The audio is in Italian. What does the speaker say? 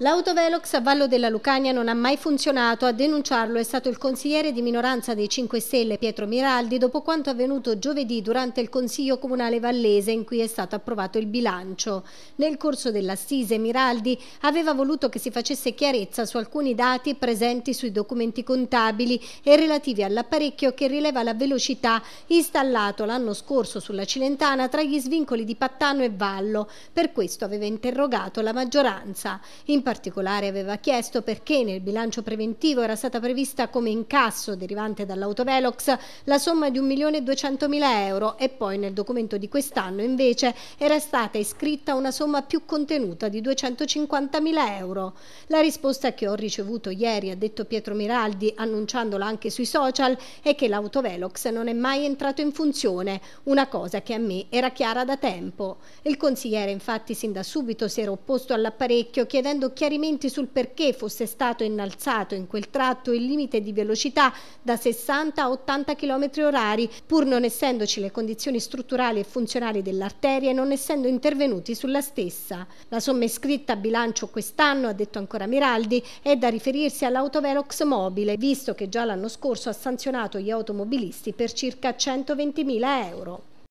L'autovelox a Vallo della Lucania non ha mai funzionato, a denunciarlo è stato il consigliere di minoranza dei 5 Stelle Pietro Miraldi dopo quanto avvenuto giovedì durante il Consiglio Comunale Vallese in cui è stato approvato il bilancio. Nel corso dell'assise Miraldi aveva voluto che si facesse chiarezza su alcuni dati presenti sui documenti contabili e relativi all'apparecchio che rileva la velocità installato l'anno scorso sulla Cilentana tra gli svincoli di Pattano e Vallo. Per questo aveva interrogato la maggioranza. In particolare aveva chiesto perché nel bilancio preventivo era stata prevista come incasso derivante dall'autovelox la somma di 1.200.000 euro e poi nel documento di quest'anno invece era stata iscritta una somma più contenuta di 250.000 euro. La risposta che ho ricevuto ieri, ha detto Pietro Miraldi, annunciandola anche sui social, è che l'autovelox non è mai entrato in funzione, una cosa che a me era chiara da tempo. Il consigliere infatti sin da subito si era opposto all'apparecchio chiedendo chiarimenti sul perché fosse stato innalzato in quel tratto il limite di velocità da 60 a 80 km orari, pur non essendoci le condizioni strutturali e funzionali dell'arteria e non essendo intervenuti sulla stessa. La somma iscritta a bilancio quest'anno, ha detto ancora Miraldi, è da riferirsi all'autovelox mobile, visto che già l'anno scorso ha sanzionato gli automobilisti per circa 120.000 euro.